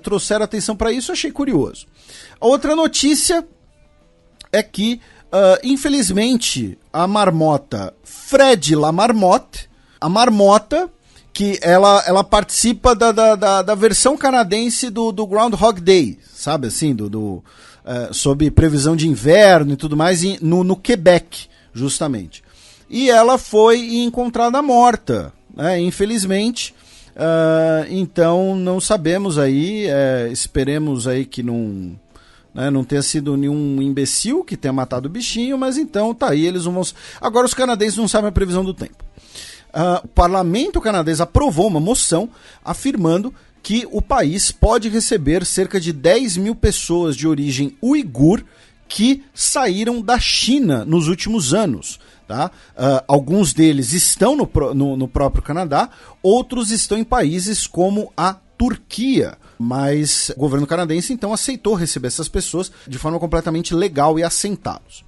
trouxeram atenção para isso, achei curioso. A outra notícia é que, uh, infelizmente, a marmota Fred La Marmotte, a marmota que ela, ela participa da, da, da, da, versão canadense do, do Groundhog Day, sabe assim, do, do eh, sob previsão de inverno e tudo mais, em, no, no Quebec, justamente. E ela foi encontrada morta, né, infelizmente. Uh, então não sabemos aí, eh, esperemos aí que não, né, não tenha sido nenhum imbecil que tenha matado o bichinho, mas então tá aí, eles vão. Agora os canadenses não sabem a previsão do tempo uh, o parlamento canadense aprovou uma moção afirmando que o país pode receber cerca de 10 mil pessoas de origem uigur que saíram da China nos últimos anos. Tá? Uh, alguns deles estão no, no, no, próprio Canadá, outros estão em países como a Turquia. Mas o governo canadense então aceitou receber essas pessoas de forma completamente legal e assentá-los.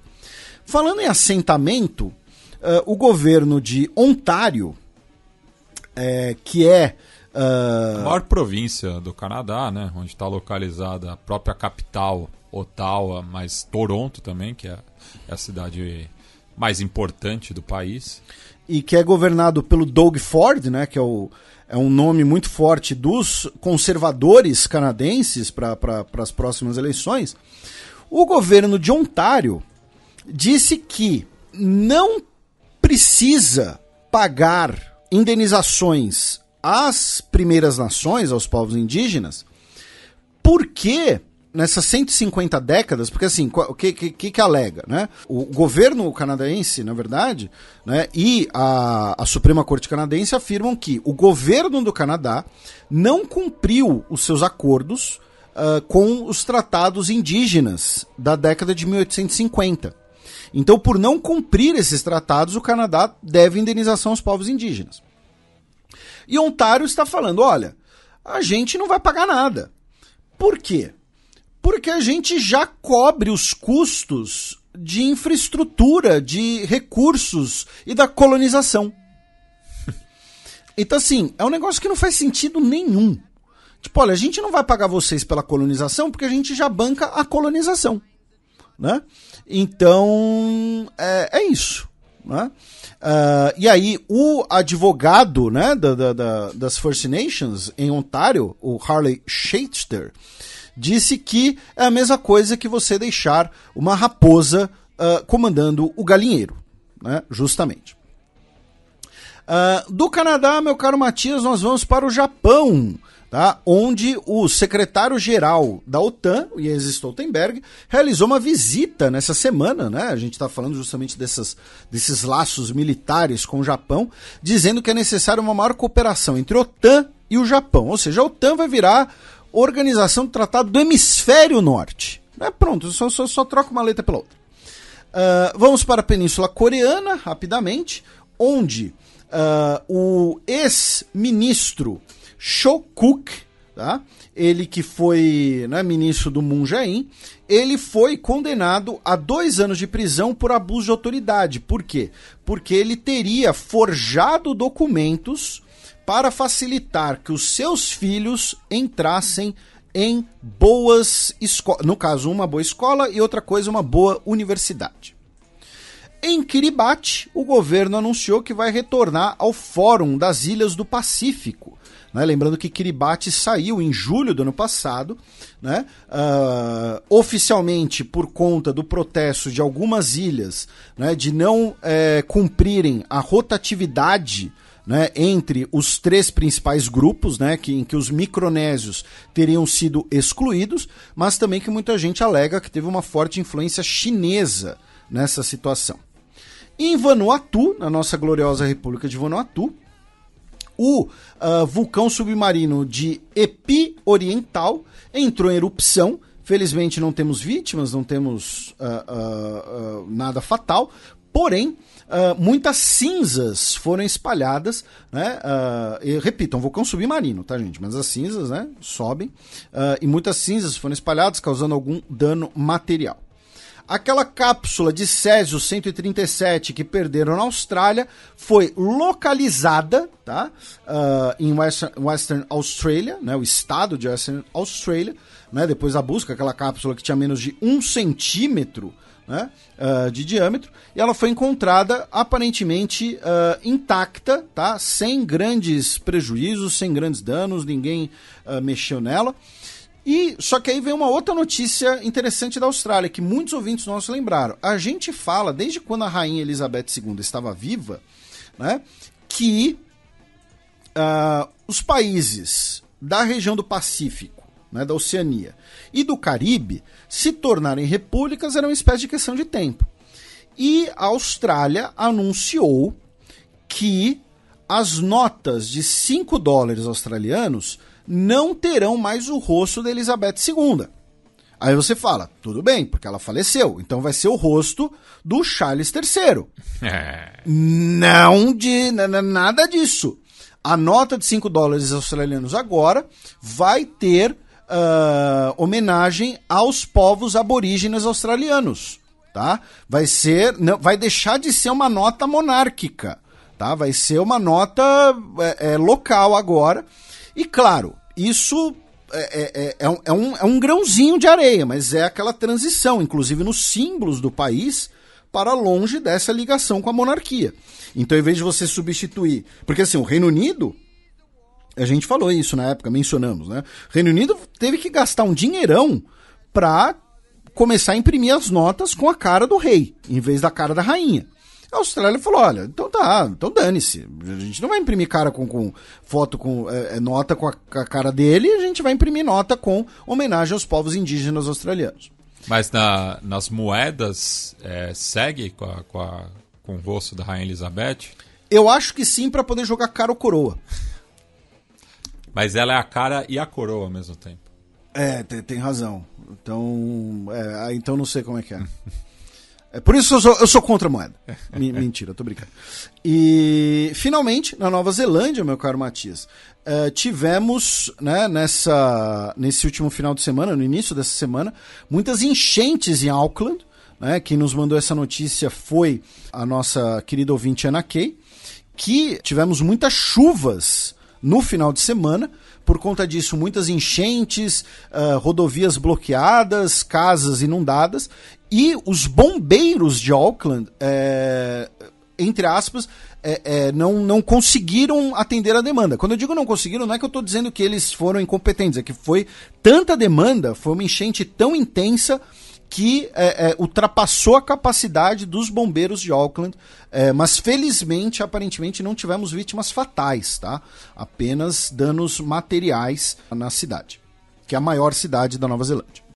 Falando em assentamento, uh, o governo de Ontário, é, que é. Uh... Ah, a maior província do Canadá, né? Onde está localizada a própria capital, Ottawa, mas Toronto também, que é, é a cidade mais importante do país. E que é governado pelo Doug Ford, né? Que é o, é um nome muito forte dos conservadores canadenses para as próximas eleições, o governo de Ontário disse que não precisa pagar indenizações às primeiras nações, aos povos indígenas, porque nessas 150 décadas, porque assim, o que, que, que, alega? Né? O governo canadense, na verdade, né, e a, a Suprema Corte Canadense afirmam que o governo do Canadá não cumpriu os seus acordos uh, com os tratados indígenas da década de 1850. Então, por não cumprir esses tratados, o Canadá deve indenização aos povos indígenas. E Ontário está falando: olha, a gente não vai pagar nada. Por quê? Porque a gente já cobre os custos de infraestrutura, de recursos e da colonização. Então, assim, é um negócio que não faz sentido nenhum. Tipo, olha, a gente não vai pagar vocês pela colonização porque a gente já banca a colonização. Né? Então, é, é isso. Né? Uh, e aí, o advogado né, da, da, da, das First Nations em Ontário, o Harley Shapter disse que é a mesma coisa que você deixar uma raposa uh, comandando o galinheiro, né, justamente. Uh, do Canadá, meu caro Matias, nós vamos para o Japão tá? onde o secretário-geral da OTAN, Jens Stoltenberg, realizou uma visita nessa semana, né? A gente está falando justamente dessas, desses laços militares com o Japão, dizendo que é necessária uma maior cooperação entre a OTAN e o Japão. Ou seja, a OTAN vai virar Organização do Tratado do Hemisfério Norte. é Pronto, só, só, só troca uma letra pela outra. Uh, vamos para a Península Coreana, rapidamente, onde uh, o ex-ministro Shokuk, tá? ele que foi né, ministro do Moon Jae-in, ele foi condenado a dois anos de prisão por abuso de autoridade. Por quê? Porque ele teria forjado documentos para facilitar que os seus filhos entrassem em boas escolas. No caso, uma boa escola e outra coisa, uma boa universidade. Em Kiribati, o governo anunciou que vai retornar ao Fórum das Ilhas do Pacífico, né? Lembrando que Kiribati saiu em julho do ano passado, né? Uh, oficialmente por conta do protesto de algumas ilhas né, de não é, cumprirem a rotatividade né, entre os três principais grupos, né, que, em que os micronésios teriam sido excluídos, mas também que muita gente alega que teve uma forte influência chinesa nessa situação. Em Vanuatu, na nossa gloriosa República de Vanuatu, o uh, vulcão submarino de Epi Oriental entrou em erupção. Felizmente não temos vítimas, não temos uh, uh, nada fatal, porém muitas cinzas foram espalhadas, né? e, repito, é um vulcão submarino, tá gente? Mas as cinzas, né, sobem e muitas cinzas foram espalhadas, causando algum dano material. Aquela cápsula de Césio 137 que perderam na Austrália foi localizada tá, uh, em Western, Western Australia, né, o estado de Western Australia, né, depois da busca, aquela cápsula que tinha menos de um centímetro né, uh, de diâmetro, e ela foi encontrada aparentemente uh, intacta, tá, sem grandes prejuízos, sem grandes danos, ninguém mexeu nela. E só que aí vem uma outra notícia interessante da Austrália que muitos ouvintes nossos lembraram. A gente fala desde quando a rainha Elizabeth II estava viva, né, que uh, os países da região do Pacífico, né, da Oceania e do Caribe se tornarem repúblicas era uma espécie de questão de tempo. E a Austrália anunciou que as notas de 5 dólares australianos não terão mais o rosto da Elizabeth II. Aí você fala, tudo bem, porque ela faleceu, então vai ser o rosto do Charles III. É. não de nada disso. A nota de 5 dólares australianos agora vai ter uh, homenagem aos povos aborígenes australianos, tá? Vai ser, não, vai deixar de ser uma nota monárquica, tá? Vai ser uma nota é, é, local agora e claro, isso é, é, é, um, é, um, grãozinho de areia, mas é aquela transição, inclusive nos símbolos do país, para longe dessa ligação com a monarquia. Então, em vez de você substituir. Porque assim, o Reino Unido. A gente falou isso na época, mencionamos, né? O Reino Unido teve que gastar um dinheirão para começar a imprimir as notas com a cara do rei, em vez da cara da rainha. A Austrália falou: olha, então tá, então dane-se. A gente não vai imprimir cara com, com foto, com é, é nota com a, a, cara dele, a gente vai imprimir nota com homenagem aos povos indígenas australianos. Mas na, nas moedas é, segue com, a, com, a, com o rosto da Rainha Elizabeth? Eu acho que sim, para poder jogar cara ou coroa. Mas ela é a cara e a coroa ao mesmo tempo. É, tem, tem razão. Então, é, ah, então não sei como é que é. <laughs> É, por isso eu sou, eu sou contra a moeda. <laughs> Mentira, tô brincando. E, finalmente, na Nova Zelândia, meu caro Matias, uh, tivemos, né, nessa, nesse último final de semana, no início dessa semana, muitas enchentes em Auckland. Né? Quem nos mandou essa notícia foi a nossa querida ouvinte Ana Kay, que tivemos muitas chuvas no final de semana. Por conta disso, muitas enchentes, uh, rodovias bloqueadas, casas inundadas. E os bombeiros de Auckland, é, entre aspas, é, é, não, não conseguiram atender a demanda. Quando eu digo não conseguiram, não é que eu estou dizendo que eles foram incompetentes, é que foi tanta demanda, foi uma enchente tão intensa que é, é, ultrapassou a capacidade dos bombeiros de Auckland, é, mas felizmente, aparentemente, não tivemos vítimas fatais, tá? Apenas danos materiais na cidade, que é a maior cidade da Nova Zelândia.